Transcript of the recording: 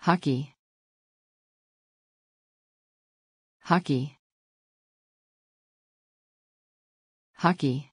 hockey hockey hockey